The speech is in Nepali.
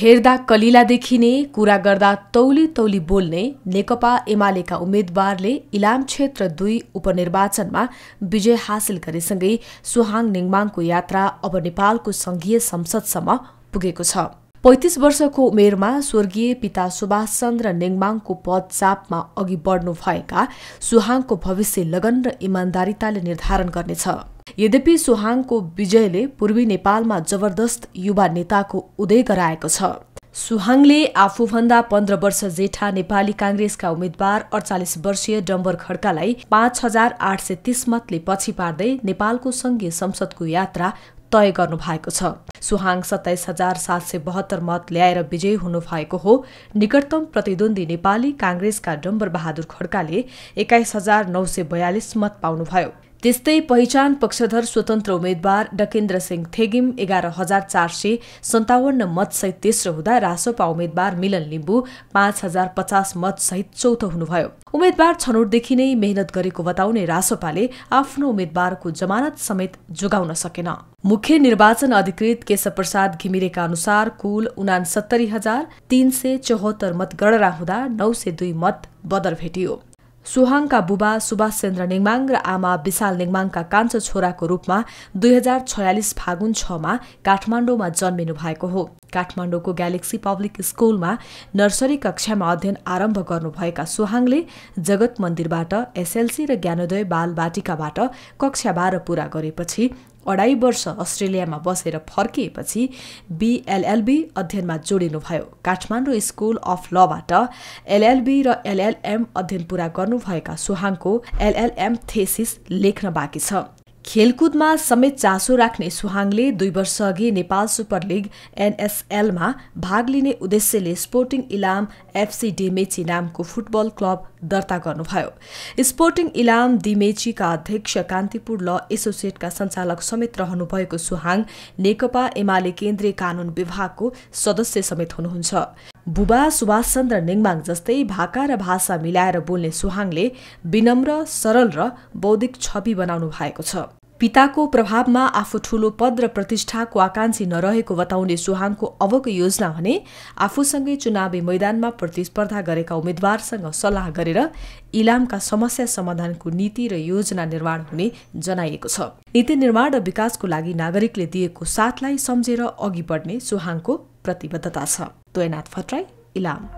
हेर्दा कलिला देखिने कुरा गर्दा तौली तौली बोल्ने नेकपा एमालेका उम्मेद्वारले इलाम क्षेत्र दुई उपनिर्वाचनमा विजय हासिल गरेसँगै सुहाङ नेङमाङको यात्रा अब नेपालको संघीय संसदसम्म पुगेको छ पैँतिस वर्षको उमेरमा स्वर्गीय पिता सुभाष चन्द्र नेङमाङको पदचापमा अघि बढ्नु भएका सुहाङको भविष्य लगन र इमान्दारिताले निर्धारण गर्नेछ यद्यपि सुहाङको विजयले पूर्वी नेपालमा जबरदस्त युवा नेताको उदय गराएको छ सुहाङले आफूभन्दा पन्ध्र वर्ष जेठा नेपाली काङ्ग्रेसका उम्मेद्वार अडचालिस वर्षीय डम्बर खड्कालाई पाँच हजार आठ सय तीस मतले पछि पार्दै नेपालको सङ्घीय संसदको यात्रा तय गर्नु भएको छ सुहाङ सत्ताइस हजार सात सय बहत्तर मत ल्याएर विजयी हुनुभएको हो निकटतम प्रतिद्वन्दी नेपाली काङ्ग्रेसका डम्बर बहादुर खड्काले एक्काइस हजार नौ सय बयालिस मत पाउनुभयो त्यस्तै पहिचान पक्षधर स्वतन्त्र उम्मेद्वार डकेन्द्र सिंह थेगिम एघार हजार चार सय सन्तावन्न मतसहित तेस्रो हुँदा रासोपा उम्मेद्वार मिलन लिम्बू पाँच हजार पचास मतसहित चौथो हुनुभयो उम्मेद्वार छनौटदेखि नै मेहनत गरेको बताउने रासोपाले आफ्नो उम्मेद्वारको जमानत समेत जोगाउन सकेन मुख्य निर्वाचन अधिकृत केशव प्रसाद घिमिरेका अनुसार कुल उनासत्तरी हजार तीन सय चौहत्तर मतगणना हुँदा नौ सय दुई मत बदर भेटियो सुहाङका बुबा सुभाष चन्द्र नेङमाङ र आमा विशाल नेङमाङका कान्छो छोराको रूपमा दुई हजार छयालिस फागुन छमा काठमाडौँमा जन्मिनु भएको हो काठमाडौँको ग्यालेक्सी पब्लिक स्कुलमा नर्सरी कक्षामा अध्ययन आरम्भ गर्नुभएका सुहाङले जगत मन्दिरबाट एसएलसी र ज्ञानोदय बालबाटिकाबाट कक्षा बाह्र पूरा गरेपछि अढाई वर्ष अस्ट्रेलियामा बसेर फर्किएपछि बिएलएलबी अध्ययनमा जोडिनुभयो काठमाडौँ स्कुल अफ लबाट एलएलबी र एलएलएम अध्ययन पुरा गर्नुभएका सुहाङको एलएलएम थेसिस लेख्न बाँकी छ खेलकुदमा समेत चासो राख्ने सुहाङले दुई वर्षअघि नेपाल सुपर लिग एनएसएलमा भाग लिने उद्देश्यले स्पोर्टिङ इलाम एफसी डिमेची नामको फुटबल क्लब दर्ता गर्नुभयो स्पोर्टिङ इलाम डिमेचीका अध्यक्ष कान्तिपुर ल एसोसिएटका सञ्चालक समेत रहनुभएको सुहाङ नेकपा एमाले केन्द्रीय कानून विभागको सदस्य समेत हुनुहुन्छ बुबा सुभाषचन्द्र नेङमाङ जस्तै भाका र भाषा मिलाएर बोल्ने सुहाङले विनम्र सरल र बौद्धिक छवि बनाउनु भएको छ पिताको प्रभावमा आफू ठूलो पद र प्रतिष्ठाको आकाङ्क्षी नरहेको बताउने सुहाङको अबको योजना भने आफूसँगै चुनावी मैदानमा प्रतिस्पर्धा गरेका उम्मेद्वारसँग सल्लाह गरेर इलामका समस्या समाधानको नीति र योजना निर्माण हुने जनाइएको छ नीति निर्माण र विकासको लागि नागरिकले दिएको साथलाई सम्झेर अघि बढ्ने सुहाङको प्रतिबद्धता छ Doenat Fatray, Ilam.